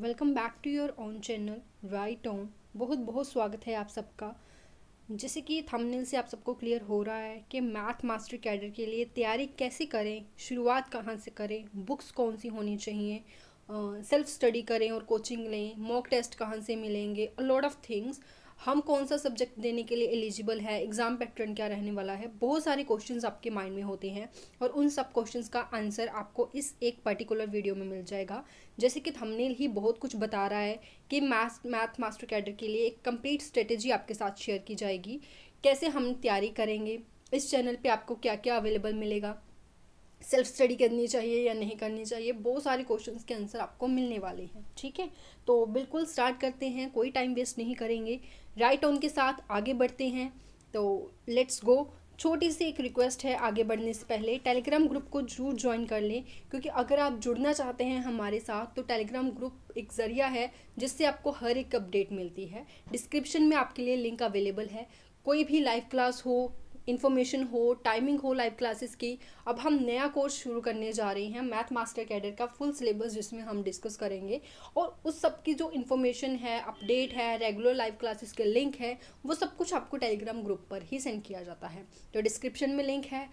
Welcome back to your own channel right on बहुत बहुत स्वागत है आप सबका जैसे कि थंबनेल से आप सबको क्लियर हो रहा है कि मैथ मास्टर कैडर के लिए तैयारी कैसे करें शुरुआत कहाँ से करें बुक्स कौन सी होनी चाहिए सेल्फ स्टडी करें और कोचिंग लें मॉक टेस्ट कहाँ से मिलेंगे अ लॉट ऑफ थिंग्स हम कौन सा सब्जेक्ट देने के लिए एलिजिबल है एग्ज़ाम पैटर्न क्या रहने वाला है बहुत सारे क्वेश्चंस आपके माइंड में होते हैं और उन सब क्वेश्चंस का आंसर आपको इस एक पर्टिकुलर वीडियो में मिल जाएगा जैसे कि थंबनेल ही बहुत कुछ बता रहा है कि मैथ मैथ मास्टर कैडर के लिए एक कंप्लीट स्ट्रेटेजी आपके साथ शेयर की जाएगी कैसे हम तैयारी करेंगे इस चैनल पे आपको क्या क्या अवेलेबल मिलेगा सेल्फ स्टडी करनी चाहिए या नहीं करनी चाहिए बहुत सारे क्वेश्चंस के आंसर आपको मिलने वाले हैं ठीक है तो बिल्कुल स्टार्ट करते हैं कोई टाइम वेस्ट नहीं करेंगे राइट ऑन के साथ आगे बढ़ते हैं तो लेट्स गो छोटी सी एक रिक्वेस्ट है आगे बढ़ने से पहले टेलीग्राम ग्रुप को जरूर ज्वाइन कर लें क्योंकि अगर आप जुड़ना चाहते हैं हमारे साथ तो टेलीग्राम ग्रुप एक ज़रिया है जिससे आपको हर एक अपडेट मिलती है डिस्क्रिप्शन में आपके लिए लिंक अवेलेबल है कोई भी लाइव क्लास हो इन्फॉर्मेशन हो टाइमिंग हो लाइव क्लासेस की अब हम नया कोर्स शुरू करने जा रहे हैं मैथ मास्टर कैडर का फुल सिलेबस जिसमें हम डिस्कस करेंगे और उस सब की जो इन्फॉर्मेशन है अपडेट है रेगुलर लाइव क्लासेस के लिंक है वो सब कुछ आपको टेलीग्राम ग्रुप पर ही सेंड किया जाता है तो डिस्क्रिप्शन में लिंक है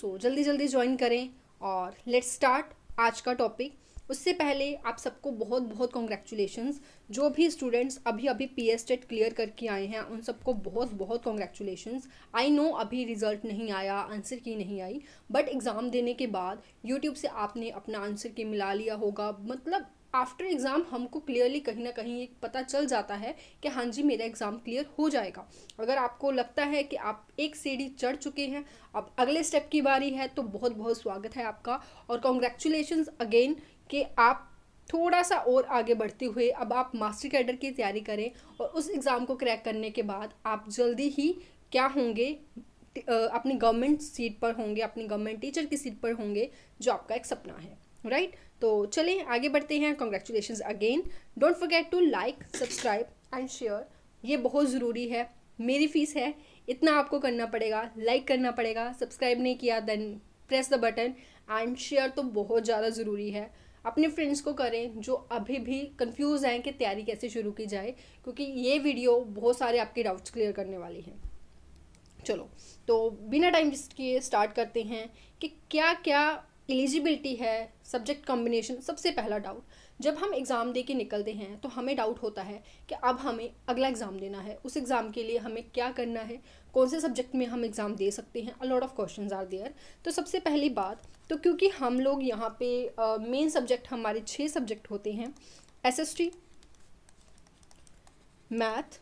सो जल्दी जल्दी ज्वाइन करें और लेट्स स्टार्ट आज का टॉपिक उससे पहले आप सबको बहुत बहुत कॉन्ग्रेचुलेशन जो भी स्टूडेंट्स अभी अभी पी एस टेट क्लियर करके आए हैं उन सबको बहुत बहुत कॉन्ग्रेचुलेशन आई नो अभी रिज़ल्ट नहीं आया आंसर की नहीं आई बट एग्ज़ाम देने के बाद यूट्यूब से आपने अपना आंसर की मिला लिया होगा मतलब आफ्टर एग्ज़ाम हमको क्लियरली कहीं ना कहीं एक पता चल जाता है कि हाँ जी मेरा एग्ज़ाम क्लियर हो जाएगा अगर आपको लगता है कि आप एक सीढ़ी चढ़ चुके हैं अब अगले स्टेप की बारी है तो बहुत बहुत स्वागत है आपका और कॉन्ग्रेचुलेशन अगेन कि आप थोड़ा सा और आगे बढ़ते हुए अब आप मास्टर कैडर की तैयारी करें और उस एग्ज़ाम को क्रैक करने के बाद आप जल्दी ही क्या होंगे अपनी गवर्नमेंट सीट पर होंगे अपनी गवर्नमेंट टीचर की सीट पर होंगे जो आपका एक सपना है राइट right? तो चलें आगे बढ़ते हैं congratulation again don't forget to like subscribe and share ये बहुत ज़रूरी है मेरी फीस है इतना आपको करना पड़ेगा लाइक करना पड़ेगा सब्सक्राइब नहीं किया then press the button and share तो बहुत ज़्यादा ज़रूरी है अपने फ्रेंड्स को करें जो अभी भी कंफ्यूज हैं कि तैयारी कैसे शुरू की जाए क्योंकि ये वीडियो बहुत सारे आपके डाउट्स क्लियर करने वाली है चलो तो बिना टाइम वेस्ट किए स्टार्ट करते हैं कि क्या क्या एलिजिबिलिटी है सब्जेक्ट कॉम्बिनेशन सबसे पहला डाउट जब हम एग्ज़ाम दे के निकलते हैं तो हमें डाउट होता है कि अब हमें अगला एग्ज़ाम देना है उस एग्ज़ाम के लिए हमें क्या करना है कौन से सब्जेक्ट में हम एग्ज़ाम दे सकते हैं a lot of question are there तो सबसे पहली बात तो क्योंकि हम लोग यहाँ पे मेन uh, सब्जेक्ट हमारे छः सब्जेक्ट होते हैं S S T math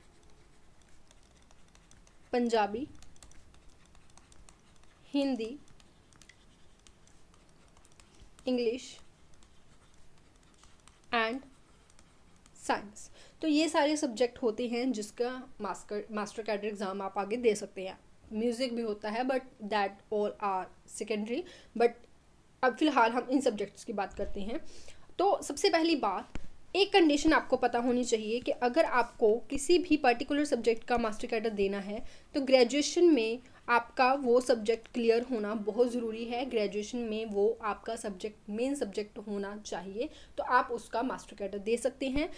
Punjabi Hindi English and science तो ये सारे सब्जेक्ट होते हैं जिसका मास्टर मास्टर कैडर एग्ज़ाम आप आगे दे सकते हैं म्यूज़िक भी होता है but that all are secondary but अब फ़िलहाल हम इन सब्जेक्ट्स की बात करते हैं तो सबसे पहली बात एक कंडीशन आपको पता होनी चाहिए कि अगर आपको किसी भी पर्टिकुलर सब्जेक्ट का मास्टर कैडर देना है तो ग्रेजुएशन में आपका वो सब्जेक्ट क्लियर होना बहुत ज़रूरी है ग्रेजुएशन में वो आपका सब्जेक्ट मेन सब्जेक्ट होना चाहिए तो आप उसका मास्टर कैडर दे सकते हैं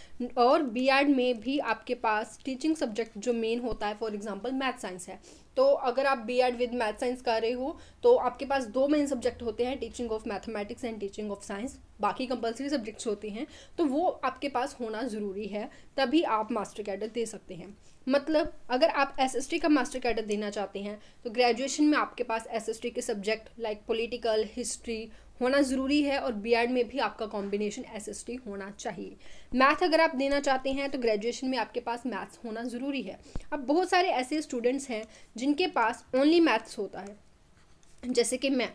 और बीएड में भी आपके पास टीचिंग सब्जेक्ट जो मेन होता है फॉर एग्जांपल मैथ साइंस है तो अगर आप B Ed with math science कर रहे हो तो आपके पास दो मेन सब्जेक्ट होते हैं teaching of mathematics and teaching of science बाकी कंपलसरी सब्जेक्ट्स होते हैं तो वो आपके पास होना ज़रूरी है तभी आप मास्टर कैडर दे सकते हैं मतलब अगर आप एसएसटी का मास्टर कैडर देना चाहते हैं तो ग्रेजुएशन में आपके पास एसएसटी के सब्जेक्ट लाइक पॉलिटिकल हिस्ट्री होना ज़रूरी है और एड e में भी आपका कॉम्बिनेशन टी होना चाहिए मैथ अगर आप देना चाहते हैं तो ग्रेजुएशन में आपके पास मैथ्स होना ज़रूरी है अब बहुत सारे ऐसे स्टूडेंट्स हैं जिनके पास ओनली मैथ्स होता है जैसे कि मैं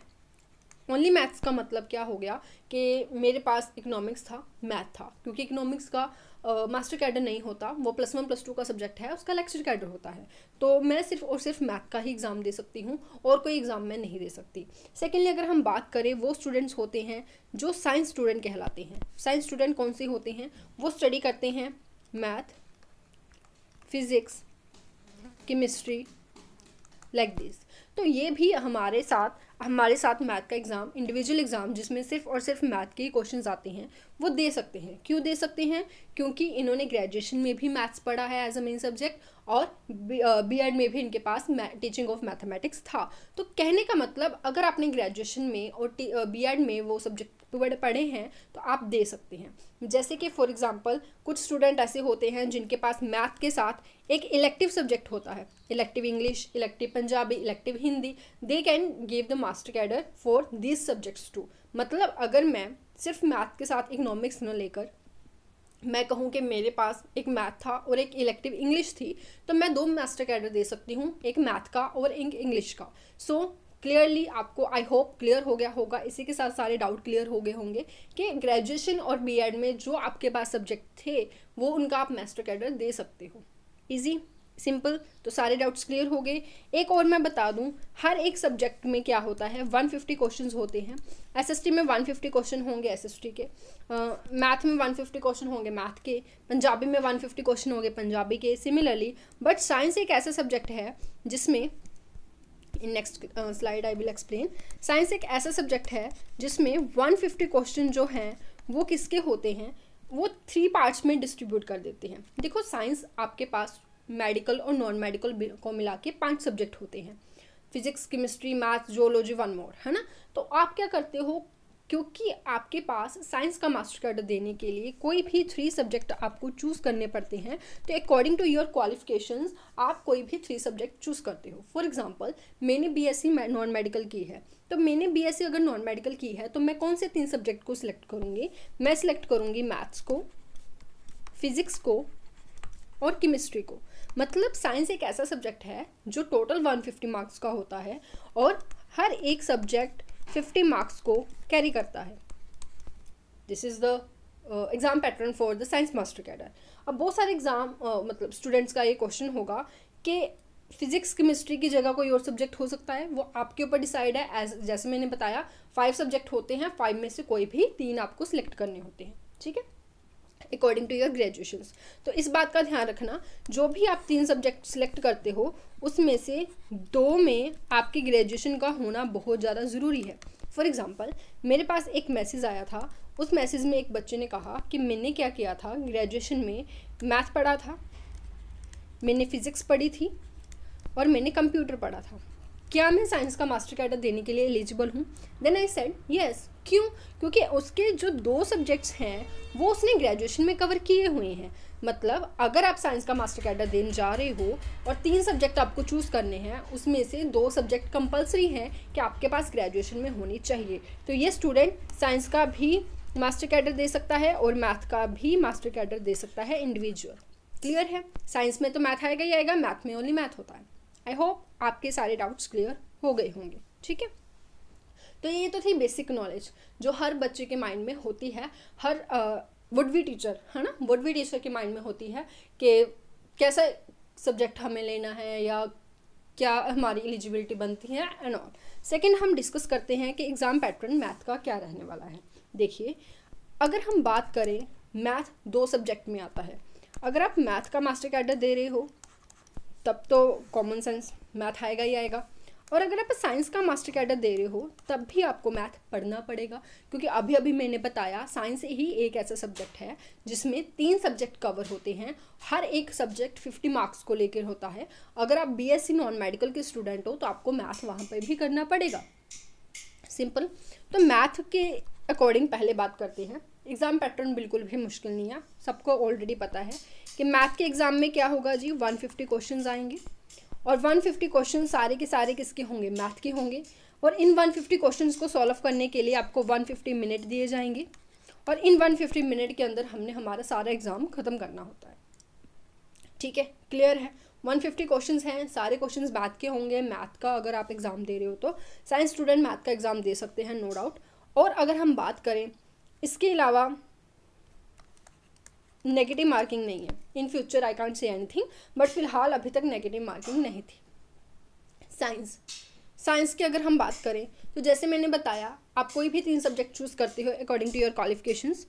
ओनली मैथ्स का मतलब क्या हो गया कि मेरे पास इकोनॉमिक्स था मैथ था क्योंकि इकोनॉमिक्स का मास्टर कैडर नहीं होता वो प्लस वन प्लस टू का सब्जेक्ट है उसका लेक्चर कैडर होता है तो मैं सिर्फ और सिर्फ मैथ का ही एग्ज़ाम दे सकती हूँ और कोई एग्ज़ाम मैं नहीं दे सकती सेकेंडली अगर हम बात करें वो स्टूडेंट्स होते हैं जो साइंस स्टूडेंट कहलाते हैं साइंस स्टूडेंट कौन से होते हैं वो स्टडी करते हैं math physics chemistry like this तो ये भी हमारे साथ हमारे साथ मैथ का एग्ज़ाम इंडिविजुअल एग्ज़ाम जिसमें सिर्फ और सिर्फ मैथ के ही क्वेश्चन आते हैं वो दे सकते हैं क्यों दे सकते हैं क्योंकि इन्होंने ग्रेजुएशन में भी मैथ्स पढ़ा है एज अ मेन सब्जेक्ट और बी एड में भी इनके पास टीचिंग ऑफ मैथमेटिक्स था तो कहने का मतलब अगर आपने ग्रेजुएशन में और बी एड में वो सब्जेक्ट पढ़े हैं तो आप दे सकते हैं जैसे कि फॉर एग्जांपल कुछ स्टूडेंट ऐसे होते हैं जिनके पास मैथ के साथ एक इलेक्टिव सब्जेक्ट होता है elective English elective Punjabi elective Hindi they can give the master cadre for this subjects too मतलब अगर मैं सिर्फ मैथ के साथ इकनॉमिक्स न लेकर मैं कहूँ कि मेरे पास एक मैथ था और एक इलेक्टिव इंग्लिश थी तो मैं दो मास्टर कैडर दे सकती हूँ एक मैथ का और एक इंग्लिश का सो so, क्लियरली आपको आई होप क्लियर हो गया होगा इसी के साथ सारे डाउट क्लियर हो गए होंगे कि ग्रेजुएशन और बीएड में जो आपके पास सब्जेक्ट थे वो उनका आप मास्टर कैडर दे सकते हो इजी सिंपल तो सारे डाउट्स क्लियर हो गए एक और मैं बता दूं हर एक सब्जेक्ट में क्या होता है 150 क्वेश्चंस होते हैं एसएसटी में 150 क्वेश्चन होंगे एसएसटी के मैथ में 150 क्वेश्चन होंगे मैथ के पंजाबी में 150 क्वेश्चन होंगे पंजाबी के सिमिलरली बट साइंस एक ऐसा सब्जेक्ट है जिसमें in next slide I will explain science एक ऐसा सब्जेक्ट है जिसमें वन क्वेश्चन जो हैं वो किसके होते हैं वो थ्री पार्ट्स में डिस्ट्रीब्यूट कर देते हैं देखो साइंस आपके पास मेडिकल और नॉन मेडिकल को मिला के पाँच सब्जेक्ट होते हैं physics chemistry maths zoology one more है ना तो आप क्या करते हो क्योंकि आपके पास साइंस का मास्टर कार्ड देने के लिए कोई भी थ्री सब्जेक्ट आपको चूज़ करने पड़ते हैं तो अकॉर्डिंग टू योर क्वालिफिकेशन आप कोई भी थ्री सब्जेक्ट चूज़ करते हो फॉर एग्जाम्पल मैंने B S C non medical की है तो मैंने बी एस सी अगर नॉन मेडिकल की है तो मैं कौन से तीन सब्जेक्ट को सिलेक्ट करूँगी मैं सिलेक्ट करूँगी मैथ्स को फिज़िक्स को और केमिस्ट्री को मतलब साइंस एक ऐसा सब्जेक्ट है जो टोटल 150 मार्क्स का होता है और हर एक सब्जेक्ट 50 मार्क्स को कैरी करता है this is the exam pattern for the science master cadre अब बहुत सारे एग्ज़ाम uh, मतलब स्टूडेंट्स का ये क्वेश्चन होगा कि फिजिक्स केमिस्ट्री की जगह कोई और सब्जेक्ट हो सकता है वो आपके ऊपर डिसाइड है एज जैसे मैंने बताया फाइव सब्जेक्ट होते हैं फाइव में से कोई भी तीन आपको सिलेक्ट करने होते हैं ठीक है अकॉर्डिंग टू योर ग्रेजुएशन तो इस बात का ध्यान रखना जो भी आप तीन सब्जेक्ट सिलेक्ट करते हो उसमें से दो में आपकी ग्रेजुएशन का होना बहुत ज़्यादा ज़रूरी है फॉर एग्ज़ाम्पल मेरे पास एक मैसेज आया था उस मैसेज में एक बच्चे ने कहा कि मैंने क्या किया था ग्रेजुएशन में मैथ पढ़ा था मैंने फ़िज़िक्स पढ़ी थी और मैंने कंप्यूटर पढ़ा था क्या मैं साइंस का मास्टर कैडर देने के लिए एलिजिबल हूँ देन आई सेड येस क्यों क्योंकि उसके जो दो सब्जेक्ट्स हैं वो उसने ग्रेजुएशन में कवर किए हुए हैं मतलब अगर आप साइंस का मास्टर कैडर देने जा रहे हो और तीन सब्जेक्ट आपको चूज़ करने हैं उसमें से दो सब्जेक्ट कंपलसरी हैं कि आपके पास ग्रेजुएशन में होनी चाहिए तो ये स्टूडेंट साइंस का भी मास्टर कैडर दे सकता है और मैथ का भी मास्टर कैडर दे सकता है इंडिविजुअल क्लियर है साइंस में तो मैथ आएगा ही आएगा मैथ में ओनली मैथ होता है आई होप आपके सारे डाउट्स क्लियर हो गए होंगे ठीक है तो ये तो थी बेसिक नॉलेज जो हर बच्चे के माइंड में होती है हर वुड वी टीचर है ना वुड वी टीचर के माइंड में होती है कि कैसा सब्जेक्ट हमें लेना है या क्या हमारी एलिजिबिलिटी बनती है एंड ऑल सेकेंड हम डिस्कस करते हैं कि एग्ज़ाम पैटर्न मैथ का क्या रहने वाला है देखिए अगर हम बात करें मैथ दो सब्जेक्ट में आता है अगर आप मैथ का मास्टर कैडर दे रहे हो तब तो कॉमन सेंस मैथ आएगा ही आएगा और अगर आप साइंस का मास्टर कैडर दे रहे हो तब भी आपको मैथ पढ़ना पड़ेगा क्योंकि अभी अभी मैंने बताया साइंस ही एक ऐसा सब्जेक्ट है जिसमें तीन सब्जेक्ट कवर होते हैं हर एक सब्जेक्ट फिफ्टी मार्क्स को लेकर होता है अगर आप बीएससी नॉन मेडिकल के स्टूडेंट हो तो आपको मैथ वहाँ पर भी करना पड़ेगा सिंपल तो मैथ के अकॉर्डिंग पहले बात करते हैं एग्ज़ाम पैटर्न बिल्कुल भी मुश्किल नहीं है सबको ऑलरेडी पता है कि मैथ के एग्ज़ाम में क्या होगा जी 150 क्वेश्चन आएंगे और 150 क्वेश्चन सारे के सारे किसके होंगे मैथ के होंगे और इन 150 क्वेश्चन को सॉल्व करने के लिए आपको 150 मिनट दिए जाएंगे और इन 150 मिनट के अंदर हमने हमारा सारा एग्ज़ाम ख़त्म करना होता है ठीक है क्लियर है 150 क्वेश्चन हैं सारे क्वेश्चन मैथ के होंगे मैथ का अगर आप एग्ज़ाम दे रहे हो तो साइंस स्टूडेंट मैथ का एग्ज़ाम दे सकते हैं नो डाउट और अगर हम बात करें इसके अलावा नेगेटिव मार्किंग नहीं है in future I can't say anything but फिलहाल अभी तक नेगेटिव मार्किंग नहीं थी साइंस साइंस की अगर हम बात करें तो जैसे मैंने बताया आप कोई भी तीन सब्जेक्ट चूज़ करते हो according to your qualifications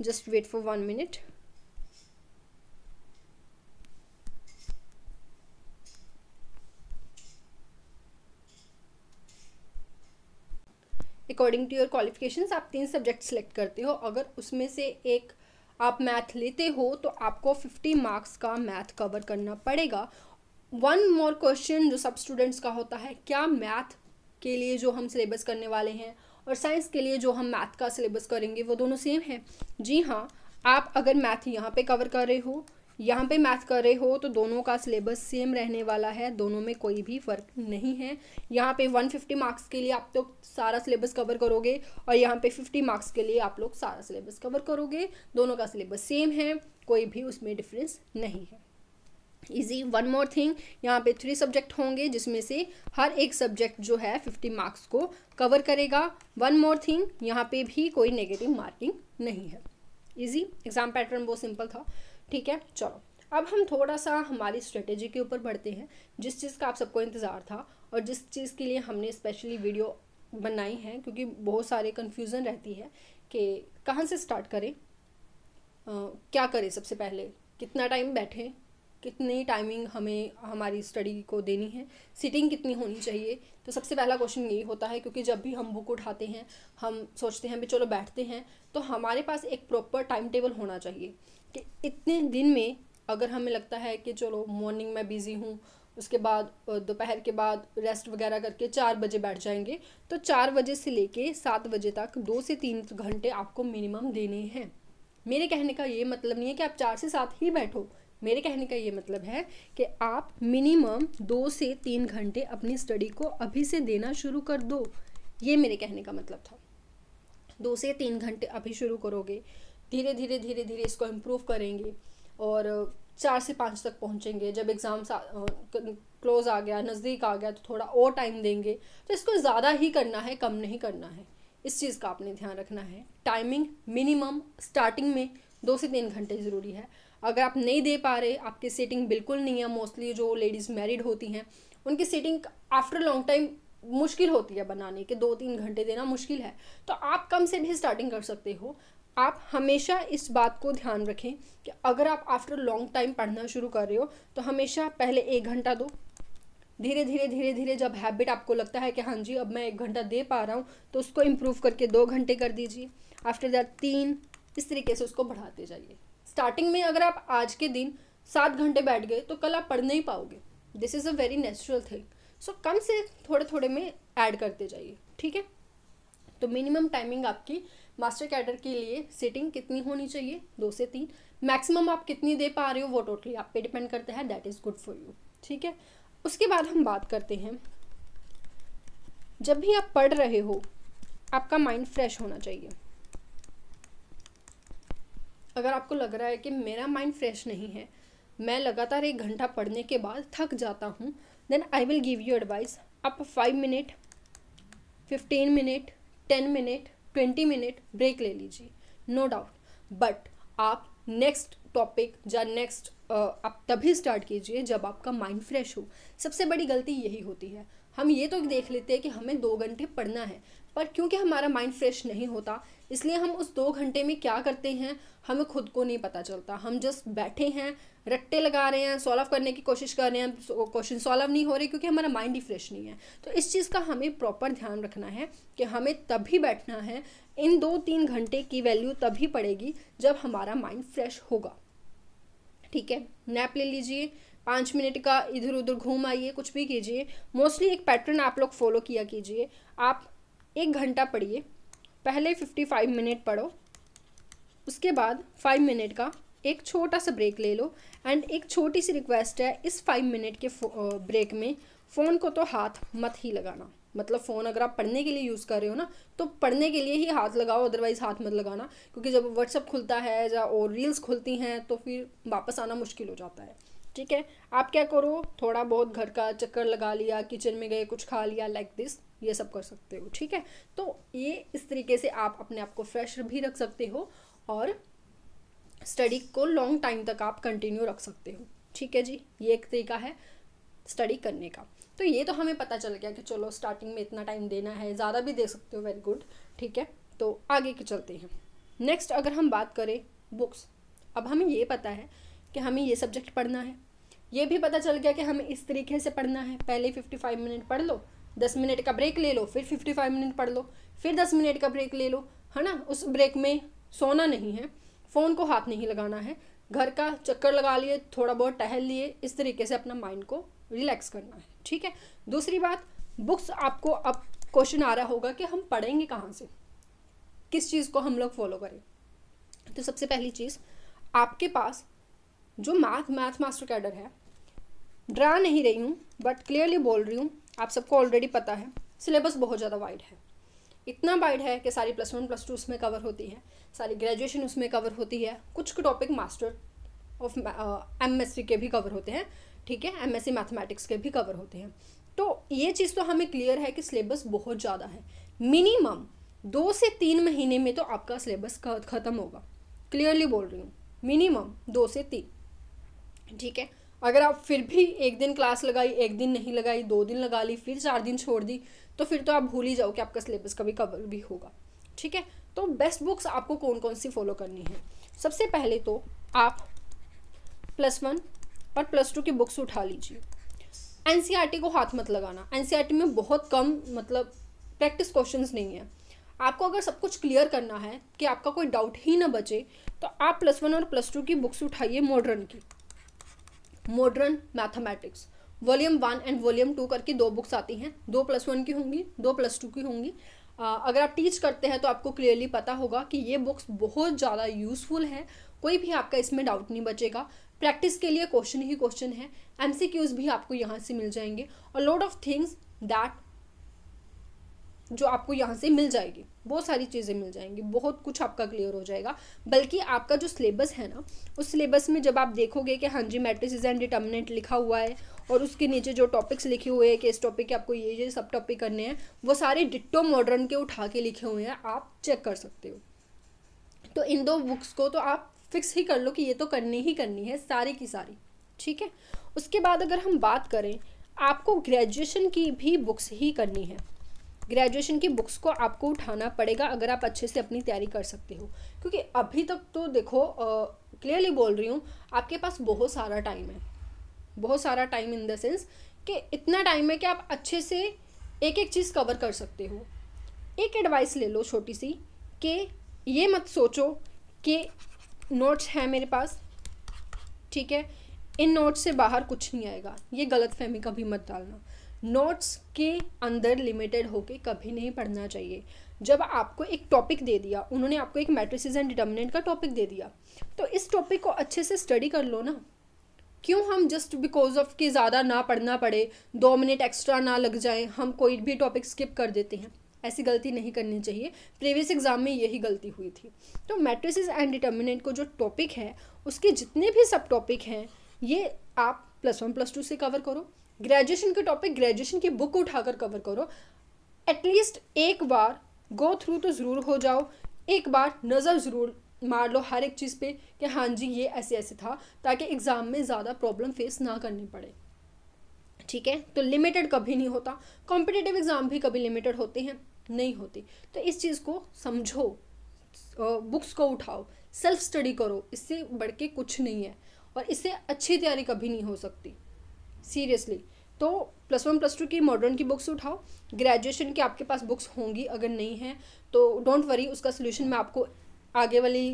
just wait for one minute according to your qualification आप तीन सब्जेक्ट सेलेक्ट करते हो अगर उसमें से एक आप मैथ लेते हो तो आपको फिफ्टी मार्क्स का मैथ कवर करना पड़ेगा वन मोर क्वेश्चन जो सब स्टूडेंट्स का होता है क्या मैथ के लिए जो हम सिलेबस करने वाले हैं और साइंस के लिए जो हम मैथ का सिलेबस करेंगे वो दोनों सेम है जी हाँ आप अगर मैथ यहाँ पे कवर कर रहे हो यहाँ पे मैथ कर रहे हो तो दोनों का सिलेबस सेम रहने वाला है दोनों में कोई भी फ़र्क नहीं है यहाँ पे 150 मार्क्स के लिए आप लोग तो सारा सिलेबस कवर करोगे और यहाँ पे 50 मार्क्स के लिए आप लोग सारा सिलेबस कवर करोगे दोनों का सिलेबस सेम है कोई भी उसमें डिफरेंस नहीं है इजी वन मोर थिंग यहाँ पे थ्री सब्जेक्ट होंगे जिसमें से हर एक सब्जेक्ट जो है फिफ्टी मार्क्स को कवर करेगा वन मोर थिंग यहाँ पे भी कोई नेगेटिव मार्किंग नहीं है इजी एग्ज़ाम पैटर्न बहुत सिंपल था ठीक है चलो अब हम थोड़ा सा हमारी स्ट्रेटेजी के ऊपर बढ़ते हैं जिस चीज़ का आप सबको इंतज़ार था और जिस चीज़ के लिए हमने स्पेशली वीडियो बनाई है क्योंकि बहुत सारे कन्फ्यूज़न रहती है कि कहाँ से स्टार्ट करें क्या करें सबसे पहले कितना टाइम बैठें कितनी टाइमिंग हमें हमारी स्टडी को देनी है सिटिंग कितनी होनी चाहिए तो सबसे पहला क्वेश्चन यही होता है क्योंकि जब भी हम बुक उठाते हैं हम सोचते हैं भी चलो बैठते हैं तो हमारे पास एक प्रॉपर टाइम टेबल होना चाहिए कि इतने दिन में अगर हमें लगता है कि चलो मॉर्निंग में बिज़ी हूँ उसके बाद दोपहर के बाद रेस्ट वगैरह करके चार बजे बैठ जाएंगे तो चार बजे से लेके सात बजे तक दो से तीन घंटे आपको मिनिमम देने हैं मेरे कहने का ये मतलब नहीं है कि आप चार से सात ही बैठो मेरे कहने का ये मतलब है कि आप मिनिमम दो से तीन घंटे अपनी स्टडी को अभी से देना शुरू कर दो ये मेरे कहने का मतलब था दो से तीन घंटे अभी शुरू करोगे धीरे धीरे धीरे धीरे इसको इम्प्रूव करेंगे और चार से पाँच तक पहुँचेंगे जब एग्ज़ाम क्लोज आ गया नज़दीक आ गया तो थोड़ा और टाइम देंगे तो इसको ज़्यादा ही करना है कम नहीं करना है इस चीज़ का आपने ध्यान रखना है टाइमिंग मिनिमम स्टार्टिंग में दो से तीन घंटे ज़रूरी है अगर आप नहीं दे पा रहे आपकी सीटिंग बिल्कुल नहीं है मोस्टली जो लेडीज़ मैरिड होती हैं उनकी सीटिंग आफ्टर लॉन्ग टाइम मुश्किल होती है बनाने के दो तीन घंटे देना मुश्किल है तो आप कम से भी स्टार्टिंग कर सकते हो आप हमेशा इस बात को ध्यान रखें कि अगर आप आफ्टर लॉन्ग टाइम पढ़ना शुरू कर रहे हो तो हमेशा पहले एक घंटा दो धीरे धीरे धीरे धीरे जब हैबिट आपको लगता है कि हाँ जी अब मैं एक घंटा दे पा रहा हूँ तो उसको इम्प्रूव करके दो घंटे कर दीजिए आफ्टर दैट तीन इस तरीके से उसको बढ़ाते जाइए स्टार्टिंग में अगर आप आज के दिन सात घंटे बैठ गए तो कल आप पढ़ नहीं पाओगे this is a very natural thing so कम से थोड़े थोड़े में ऐड करते जाइए ठीक है तो मिनिमम टाइमिंग आपकी मास्टर कैडर के लिए सीटिंग कितनी होनी चाहिए दो से तीन मैक्सिमम आप कितनी दे पा रहे हो वो टोटली आप पे डिपेंड करता है that is good for you ठीक है उसके बाद हम बात करते हैं जब भी आप पढ़ रहे हो आपका माइंड फ्रेश होना चाहिए अगर आपको लग रहा है कि मेरा माइंड फ्रेश नहीं है मैं लगातार एक घंटा पढ़ने के बाद थक जाता हूँ then I will give you advice आप five minute fifteen minute ten minute twenty minute break ले लीजिए नो डाउट बट आप नेक्स्ट टॉपिक या नेक्स्ट आप तभी स्टार्ट कीजिए जब आपका माइंड फ्रेश हो सबसे बड़ी गलती यही होती है हम ये तो देख लेते हैं कि हमें दो घंटे पढ़ना है पर क्योंकि हमारा माइंड फ्रेश नहीं होता इसलिए हम उस दो घंटे में क्या करते हैं हमें खुद को नहीं पता चलता हम जस्ट बैठे हैं रट्टे लगा रहे हैं सॉल्व करने की कोशिश कर रहे हैं क्वेश्चन तो सॉल्व नहीं हो रहे क्योंकि हमारा माइंड ही फ्रेश नहीं है तो इस चीज़ का हमें प्रॉपर ध्यान रखना है कि हमें तभी बैठना है इन दो तीन घंटे की वैल्यू तभी पड़ेगी जब हमारा माइंड फ्रेश होगा ठीक है नैप ले लीजिए पाँच मिनट का इधर उधर घूम आइए कुछ भी कीजिए मोस्टली एक पैटर्न आप लोग फॉलो किया कीजिए आप एक घंटा पढ़िए पहले फिफ्टी फाइव मिनट पढ़ो उसके बाद फाइव मिनट का एक छोटा सा ब्रेक ले लो एंड एक छोटी सी रिक्वेस्ट है इस फाइव मिनट के ब्रेक में फ़ोन को तो हाथ मत ही लगाना मतलब फ़ोन अगर आप पढ़ने के लिए यूज़ कर रहे हो ना तो पढ़ने के लिए ही हाथ लगाओ अदरवाइज़ हाथ मत लगाना क्योंकि जब व्हाट्सअप खुलता है या और रील्स खुलती हैं तो फिर वापस आना मुश्किल हो जाता है ठीक है आप क्या करो थोड़ा बहुत घर का चक्कर लगा लिया किचन में गए कुछ खा लिया लाइक like दिस ये सब कर सकते हो ठीक है तो ये इस तरीके से आप अपने आप को फ्रेश भी रख सकते हो और स्टडी को लॉन्ग टाइम तक आप कंटिन्यू रख सकते हो ठीक है जी ये एक तरीका है स्टडी करने का तो ये तो हमें पता चल गया कि चलो स्टार्टिंग में इतना टाइम देना है ज़्यादा भी दे सकते हो वेरी गुड ठीक है तो आगे के चलते हैं नेक्स्ट अगर हम बात करें बुक्स अब हमें ये पता है कि हमें ये सब्जेक्ट पढ़ना है ये भी पता चल गया कि हमें इस तरीके से पढ़ना है पहले फिफ्टी फाइव मिनट पढ़ लो दस मिनट का ब्रेक ले लो फिर फिफ्टी फाइव मिनट पढ़ लो फिर दस मिनट का ब्रेक ले लो है ना उस ब्रेक में सोना नहीं है फ़ोन को हाथ नहीं लगाना है घर का चक्कर लगा लिए थोड़ा बहुत टहल लिए इस तरीके से अपना माइंड को रिलैक्स करना है ठीक है दूसरी बात बुक्स आपको अब क्वेश्चन आ रहा होगा कि हम पढ़ेंगे कहाँ से किस चीज़ को हम लोग फॉलो करें तो सबसे पहली चीज़ आपके पास जो मैथ मैथ मास्टर कैडर है ड्रा नहीं रही हूँ बट क्लियरली बोल रही हूँ आप सबको ऑलरेडी पता है सिलेबस बहुत ज़्यादा वाइड है इतना वाइड है कि सारी प्लस वन प्लस टू उसमें कवर होती है सारी ग्रेजुएशन उसमें कवर होती है कुछ topic master of M S C के भी कवर होते हैं ठीक है एम एस सी मैथमेटिक्स के भी कवर होते हैं तो ये चीज़ तो हमें क्लियर है कि सिलेबस बहुत ज़्यादा है मिनिमम दो से तीन महीने में तो आपका सिलेबस ख़त्म होगा क्लियरली बोल रही हूँ मिनिमम दो से तीन ठीक है अगर आप फिर भी एक दिन क्लास लगाई एक दिन नहीं लगाई दो दिन लगा ली फिर चार दिन छोड़ दी तो फिर तो आप भूल ही जाओ कि आपका सिलेबस कभी कवर भी होगा ठीक है तो बेस्ट बुक्स आपको कौन कौन सी फॉलो करनी है सबसे पहले तो आप प्लस वन और प्लस टू की बुक्स उठा लीजिए एन e को हाथ मत लगाना एन e में बहुत कम मतलब प्रैक्टिस क्वेश्चन नहीं है आपको अगर सब कुछ क्लियर करना है कि आपका कोई डाउट ही ना बचे तो आप प्लस वन और प्लस टू की बुक्स उठाइए मॉडर्न की modern mathematics volume one and volume two करके दो बुक्स आती हैं दो प्लस वन की होंगी दो प्लस टू की होंगी अगर आप टीच करते हैं तो आपको क्लियरली पता होगा कि ये बुक्स बहुत ज़्यादा यूज़फुल हैं कोई भी आपका इसमें डाउट नहीं बचेगा प्रैक्टिस के लिए क्वेश्चन ही क्वेश्चन है एम भी आपको यहाँ से मिल जाएंगे और लोड ऑफ थिंग्स दैट जो आपको यहाँ से मिल जाएगी बहुत सारी चीज़ें मिल जाएंगी बहुत कुछ आपका क्लियर हो जाएगा बल्कि आपका जो सिलेबस है ना उस सिलेबस में जब आप देखोगे कि हाँ जी मैट्रिसेस एंड डिटर्मिनेंट लिखा हुआ है और उसके नीचे जो टॉपिक्स लिखे हुए हैं कि इस टॉपिक के आपको ये ये सब टॉपिक करने हैं वो सारे डिट्टो मॉडर्न के उठा के लिखे हुए हैं आप चेक कर सकते हो तो इन दो बुक्स को तो आप फिक्स ही कर लो कि ये तो करनी ही करनी है सारी की सारी ठीक है उसके बाद अगर हम बात करें आपको ग्रेजुएशन की भी बुक्स ही करनी है ग्रेजुएशन की बुक्स को आपको उठाना पड़ेगा अगर आप अच्छे से अपनी तैयारी कर सकते हो क्योंकि अभी तक तो देखो क्लियरली बोल रही हूँ आपके पास बहुत सारा टाइम है बहुत सारा टाइम इन द सेंस कि इतना टाइम है कि आप अच्छे से एक एक चीज़ कवर कर सकते हो एक एडवाइस ले लो छोटी सी कि ये मत सोचो कि नोट्स हैं मेरे पास ठीक है इन नोट्स से बाहर कुछ नहीं आएगा ये गलत फहमी कभी मत डालना नोट्स के अंदर लिमिटेड होके कभी नहीं पढ़ना चाहिए जब आपको एक टॉपिक दे दिया उन्होंने आपको एक मैट्रिसेस एंड डिटर्मिनेंट का टॉपिक दे दिया तो इस टॉपिक को अच्छे से स्टडी कर लो ना क्यों हम जस्ट बिकॉज ऑफ कि ज़्यादा ना पढ़ना पड़े दो मिनट एक्स्ट्रा ना लग जाए हम कोई भी टॉपिक स्किप कर देते हैं ऐसी गलती नहीं करनी चाहिए प्रीवियस एग्ज़ाम में यही गलती हुई थी तो मैट्रिसेस एंड डिटर्मिनेंट को जो टॉपिक है उसके जितने भी सब टॉपिक हैं ये आप प्लस वन प्लस टू से कवर करो ग्रेजुएशन के टॉपिक ग्रेजुएशन की बुक उठाकर कवर करो एटलीस्ट एक बार गो थ्रू तो ज़रूर हो जाओ एक बार नज़र ज़रूर मार लो हर एक चीज़ पे कि हाँ जी ये ऐसे ऐसे था ताकि एग्ज़ाम में ज़्यादा प्रॉब्लम फेस ना करनी पड़े ठीक है तो लिमिटेड कभी नहीं होता कॉम्पिटेटिव एग्ज़ाम भी कभी लिमिटेड होते हैं नहीं होते तो इस चीज़ को समझो बुक्स को उठाओ सेल्फ स्टडी करो इससे बढ़ के कुछ नहीं है और इससे अच्छी तैयारी कभी नहीं हो सकती सीरियसली तो प्लस वन प्लस टू की मॉडर्न की बुक्स उठाओ ग्रेजुएशन की आपके पास बुक्स होंगी अगर नहीं है तो डोंट वरी उसका सोल्यूशन मैं आपको आगे वाली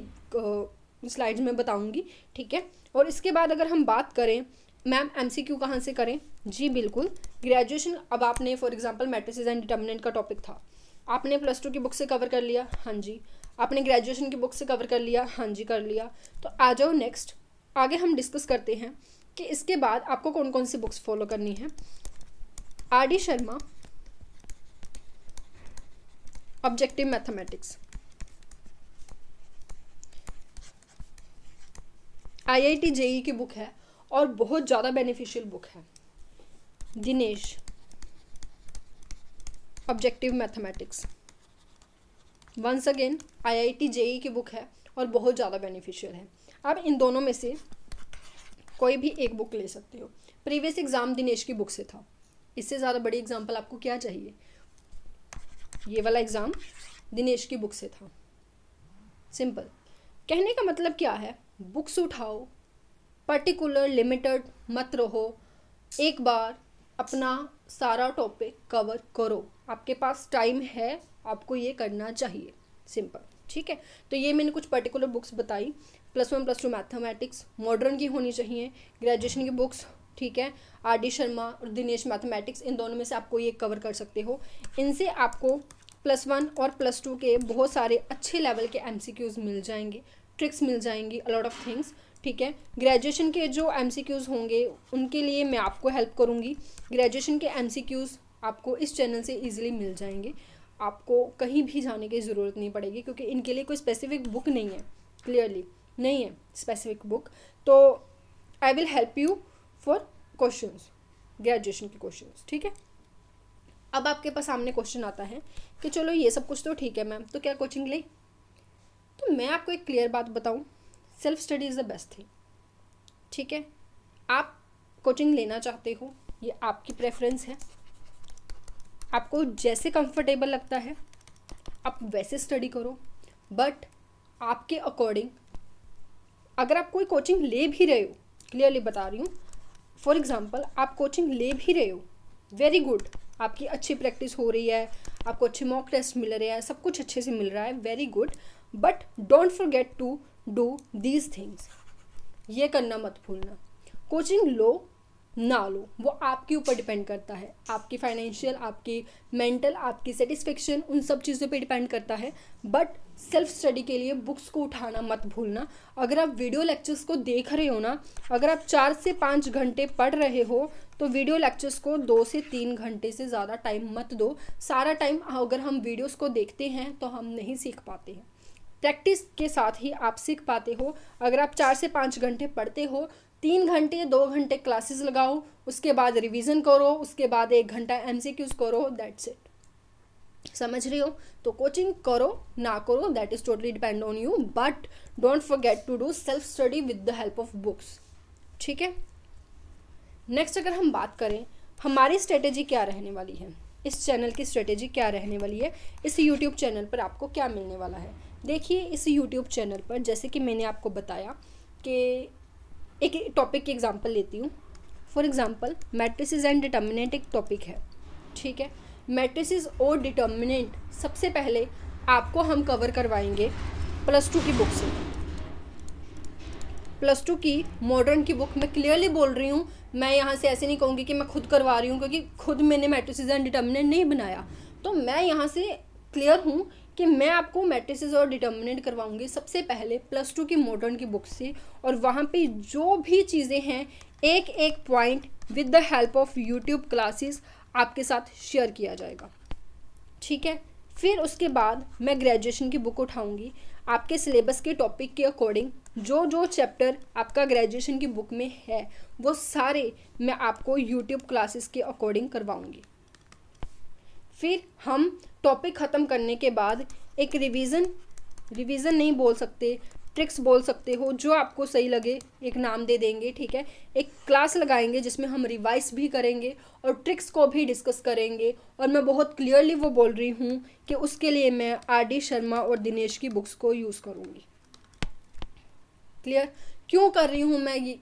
स्लाइड्स में बताऊंगी ठीक है और इसके बाद अगर हम बात करें मैम एम सी क्यू कहाँ से करें जी बिल्कुल ग्रेजुएशन अब आपने for example matrix and determinant का टॉपिक था आपने प्लस टू की बुक से कवर कर लिया हाँ जी आपने ग्रेजुएशन की बुक से कवर कर लिया हाँ जी कर लिया तो आ जाओ नेक्स्ट आगे हम डिस्कस करते हैं कि इसके बाद आपको कौन कौन सी बुक्स फॉलो करनी है R D Sharma objective mathematics IIT JEE की बुक है और बहुत ज़्यादा बेनिफिशियल बुक है Dinesh objective mathematics once again IIT JEE की बुक है और बहुत ज़्यादा बेनिफिशियल है आप इन दोनों में से कोई भी एक बुक ले सकते हो प्रीवियस एग्ज़ाम दिनेश की बुक से था इससे ज़्यादा बड़ी एग्जाम्पल आपको क्या चाहिए ये वाला एग्ज़ाम दिनेश की बुक से था सिंपल कहने का मतलब क्या है बुक्स उठाओ पर्टिकुलर लिमिटेड मत रहो एक बार अपना सारा टॉपिक कवर करो आपके पास टाइम है आपको ये करना चाहिए सिंपल ठीक है तो ये मैंने कुछ पर्टिकुलर बुक्स बताई plus one plus two mathematics modern की होनी चाहिए ग्रेजुएशन की बुक्स ठीक है आर डी शर्मा और दिनेश मैथमेटिक्स इन दोनों में से आपको ये कवर कर सकते हो इनसे आपको प्लस वन और प्लस टू के बहुत सारे अच्छे लेवल के एम सी क्यूज़ मिल जाएंगे ट्रिक्स मिल जाएंगी अलॉट ऑफ थिंग्स ठीक है ग्रेजुएशन के जो एम सी क्यूज़ होंगे उनके लिए मैं आपको हेल्प करूँगी ग्रेजुएशन के एम सी क्यूज़ आपको इस चैनल से ईजिली मिल जाएंगे आपको कहीं भी जाने की ज़रूरत नहीं पड़ेगी क्योंकि इनके लिए कोई स्पेसिफिक बुक नहीं है क्लियरली नहीं है स्पेसिफिक बुक तो I will help you for question graduation के क्वेश्चन ठीक है अब आपके पास सामने क्वेश्चन आता है कि चलो ये सब कुछ तो ठीक है मैम तो क्या कोचिंग ली तो मैं आपको एक क्लियर बात बताऊँ self study is the best thing ठीक है आप कोचिंग लेना चाहते हो ये आपकी प्रेफरेंस है आपको जैसे कंफर्टेबल लगता है आप वैसे स्टडी करो बट आपके अकॉर्डिंग अगर आप कोई कोचिंग ले भी रहे हो क्लियरली बता रही हूँ फॉर एग्ज़ाम्पल आप कोचिंग ले भी रहे हो वेरी गुड आपकी अच्छी प्रैक्टिस हो रही है आपको अच्छे मॉक टेस्ट मिल रहे हैं सब कुछ अच्छे से मिल रहा है very good but don't forget to do these things ये करना मत भूलना कोचिंग लो ना लो वो आपके ऊपर डिपेंड करता है आपकी फाइनेंशियल आपकी मेंटल आपकी सेटिस्फेक्शन उन सब चीज़ों पे डिपेंड करता है बट सेल्फ स्टडी के लिए बुक्स को उठाना मत भूलना अगर आप वीडियो लेक्चर्स को देख रहे हो ना अगर आप चार से पाँच घंटे पढ़ रहे हो तो वीडियो लेक्चर्स को दो से तीन घंटे से ज़्यादा टाइम मत दो सारा टाइम अगर हम वीडियोज़ को देखते हैं तो हम नहीं सीख पाते हैं प्रैक्टिस के साथ ही आप सीख पाते हो अगर आप चार से पाँच घंटे पढ़ते हो तीन घंटे दो घंटे क्लासेस लगाओ उसके बाद रिवीजन करो उसके बाद एक घंटा एम करो दैट्स इट समझ रही हो तो कोचिंग करो ना करो that is totally depend on you but don't forget to do self study with the help of books ठीक है नेक्स्ट अगर हम बात करें हमारी स्ट्रेटेजी क्या रहने वाली है इस चैनल की स्ट्रेटेजी क्या रहने वाली है इस यूट्यूब चैनल पर आपको क्या मिलने वाला है देखिए इस यूट्यूब चैनल पर जैसे कि मैंने आपको बताया कि एक टॉपिक की एग्ज़ाम्पल लेती हूँ for example matrix and determinant एक टॉपिक है ठीक है मैट्रिस और डिटर्मिनेंट सबसे पहले आपको हम कवर करवाएंगे प्लस टू की बुक से प्लस टू की मॉडर्न की बुक मैं क्लियरली बोल रही हूँ मैं यहाँ से ऐसे नहीं कहूँगी कि मैं खुद करवा रही हूँ क्योंकि खुद मैंने मेट्रिस एंड डिटर्मिनेंट नहीं बनाया तो मैं यहाँ से क्लियर हूँ कि मैं आपको मैट्रिसेस और डिटर्मिनेंट करवाऊंगी सबसे पहले प्लस टू की मॉडर्न की बुक से और वहाँ पे जो भी चीज़ें हैं एक एक point with the help of YouTube classes आपके साथ शेयर किया जाएगा ठीक है फिर उसके बाद मैं ग्रेजुएशन की बुक उठाऊंगी आपके सिलेबस के टॉपिक के अकॉर्डिंग जो जो चैप्टर आपका ग्रेजुएशन की बुक में है वो सारे मैं आपको यूट्यूब क्लासेस के अकॉर्डिंग करवाऊंगी फिर हम टॉपिक ख़त्म करने के बाद एक रिवीजन रिवीजन नहीं बोल सकते ट्रिक्स बोल सकते हो जो आपको सही लगे एक नाम दे देंगे ठीक है एक क्लास लगाएंगे जिसमें हम रिवाइज भी करेंगे और ट्रिक्स को भी डिस्कस करेंगे और मैं बहुत क्लियरली वो बोल रही हूँ कि उसके लिए मैं आर डी शर्मा और दिनेश की बुक्स को यूज़ करूँगी क्लियर क्यों कर रही हूँ मैं ये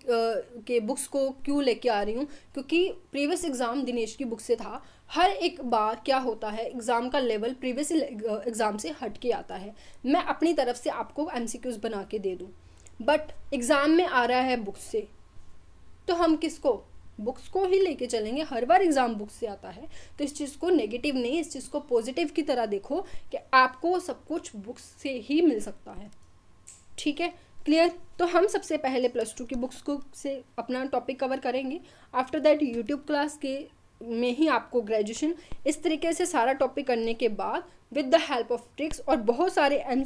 के बुक्स को क्यों लेके आ रही हूँ क्योंकि प्रीवियस एग्ज़ाम दिनेश की बुक से था हर एक बार क्या होता है एग्ज़ाम का लेवल प्रीवियस एग्ज़ाम से हट के आता है मैं अपनी तरफ से आपको एम बना के दे दूँ बट एग्ज़ाम में आ रहा है बुक्स से तो हम किसको बुक्स को ही लेके चलेंगे हर बार एग्ज़ाम बुक्स से आता है तो इस चीज़ को नेगेटिव नहीं इस चीज़ को पॉजिटिव की तरह देखो कि आपको सब कुछ बुक्स से ही मिल सकता है ठीक है क्लियर तो हम सबसे पहले प्लस टू की बुक्स को से अपना टॉपिक कवर करेंगे आफ्टर दैट यूट्यूब क्लास के में ही आपको ग्रेजुएशन इस तरीके से सारा टॉपिक करने के बाद with the help of tricks और बहुत सारे एम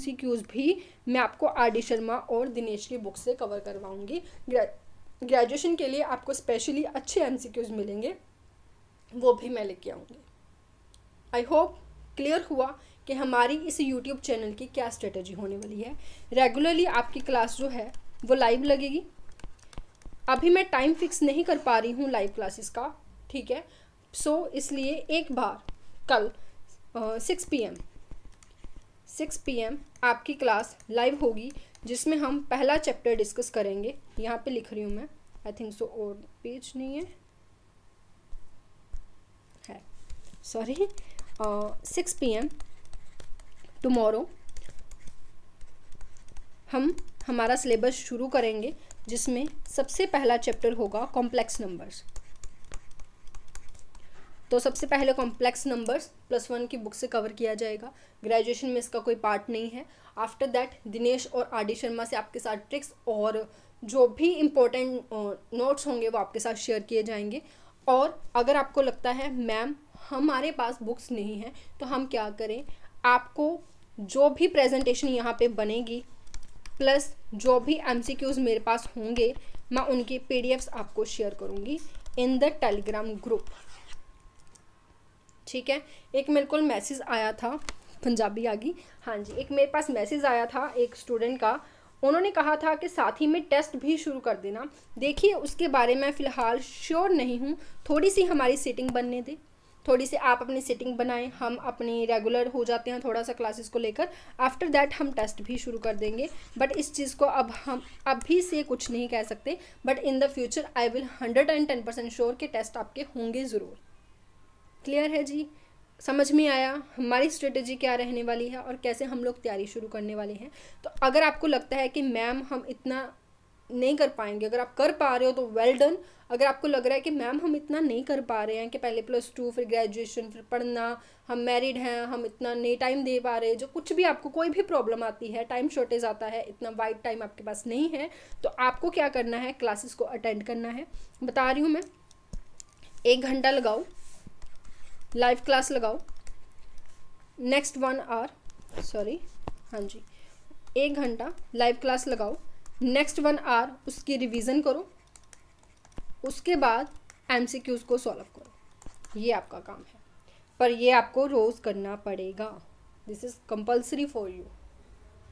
भी मैं आपको आर डी शर्मा और दिनेश की बुक से कवर करवाऊँगी ग्रेजुएशन के लिए आपको स्पेशली अच्छे एम मिलेंगे वो भी मैं लेके आऊँगी आई होप क्लियर हुआ कि हमारी इस यूट्यूब चैनल की क्या स्ट्रेटजी होने वाली है रेगुलरली आपकी क्लास जो है वो लाइव लगेगी अभी मैं टाइम फिक्स नहीं कर पा रही हूँ लाइव क्लासेस का ठीक है सो so, इसलिए एक बार कल six P M six P M आपकी क्लास लाइव होगी जिसमें हम पहला चैप्टर डिस्कस करेंगे यहाँ पे लिख रही हूँ मैं आई थिंक सो और पेज नहीं है है sorry six P M tomorrow हम हमारा सिलेबस शुरू करेंगे जिसमें सबसे पहला चैप्टर होगा कॉम्प्लेक्स नंबर्स तो सबसे पहले कॉम्प्लेक्स नंबर्स प्लस वन की बुक से कवर किया जाएगा ग्रेजुएशन में इसका कोई पार्ट नहीं है आफ्टर दैट दिनेश और आदि शर्मा से आपके साथ ट्रिक्स और जो भी इम्पोर्टेंट नोट्स होंगे वो आपके साथ शेयर किए जाएंगे और अगर आपको लगता है मैम हमारे पास बुक्स नहीं हैं तो हम क्या करें आपको जो भी प्रेजेंटेशन यहाँ पे बनेगी प्लस जो भी एम मेरे पास होंगे मैं उनकी पी आपको शेयर करूँगी इन द टेलीग्राम ग्रुप ठीक है एक मेरे को मैसेज आया था पंजाबी आ गई हाँ जी एक मेरे पास मैसेज आया था एक स्टूडेंट का उन्होंने कहा था कि साथ ही में टेस्ट भी शुरू कर देना देखिए उसके बारे में फ़िलहाल श्योर नहीं हूँ थोड़ी सी हमारी सीटिंग बनने दें थोड़ी सी आप अपनी सीटिंग बनाएं हम अपने रेगुलर हो जाते हैं थोड़ा सा क्लासेस को लेकर आफ्टर दैट हम टेस्ट भी शुरू कर देंगे बट इस चीज़ को अब हम अभी से कुछ नहीं कह सकते but in the future I will hundred and ten percent sure के टेस्ट आपके होंगे ज़रूर क्लियर है जी समझ में आया हमारी स्ट्रेटजी क्या रहने वाली है और कैसे हम लोग तैयारी शुरू करने वाले हैं तो अगर आपको लगता है कि मैम हम इतना नहीं कर पाएंगे अगर आप कर पा रहे हो तो वेल डन अगर आपको लग रहा है कि मैम हम इतना नहीं कर पा रहे हैं कि पहले प्लस टू फिर ग्रेजुएशन फिर पढ़ना हम मैरिड हैं हम इतना नहीं टाइम दे पा रहे जो कुछ भी आपको कोई भी प्रॉब्लम आती है टाइम शॉर्टेज आता है इतना वाइड टाइम आपके पास नहीं है तो आपको क्या करना है क्लासेस को अटेंड करना है बता रही हूँ मैं एक घंटा लगाऊँ लाइव क्लास लगाओ नेक्स्ट वन आवर सॉरी हाँ जी एक घंटा लाइव क्लास लगाओ नेक्स्ट वन आवर उसकी रिवीजन करो उसके बाद एम को सॉल्व करो ये आपका काम है पर ये आपको रोज़ करना पड़ेगा this is compulsory for you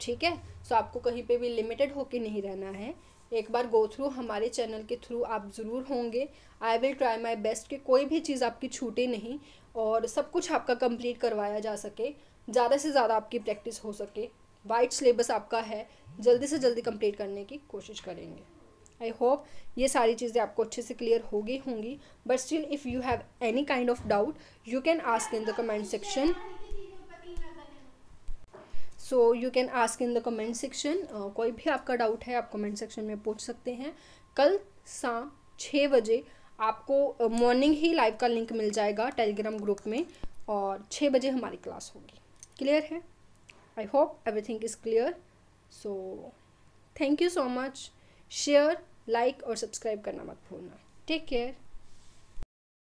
ठीक है सो आपको कहीं पे भी लिमिटेड होके नहीं रहना है एक बार गो थ्रू हमारे चैनल के थ्रू आप ज़रूर होंगे I will try my best कि कोई भी चीज़ आपकी छूटे नहीं और सब कुछ आपका कंप्लीट करवाया जा सके ज़्यादा से ज़्यादा आपकी प्रैक्टिस हो सके वाइट सिलेबस आपका है जल्दी से जल्दी कंप्लीट करने की कोशिश करेंगे आई होप ये सारी चीज़ें आपको अच्छे से क्लियर हो गई होंगी but still if you have any kind of doubt you can ask in the comment section so you can ask in the comment section कोई भी आपका डाउट है आप कमेंट सेक्शन में पूछ सकते हैं कल शाम छः बजे आपको मॉर्निंग ही लाइव का लिंक मिल जाएगा टेलीग्राम ग्रुप में और छः बजे हमारी क्लास होगी क्लियर है I hope everything is clear so thank you so much share like और सब्सक्राइब करना मत भूलना टेक केयर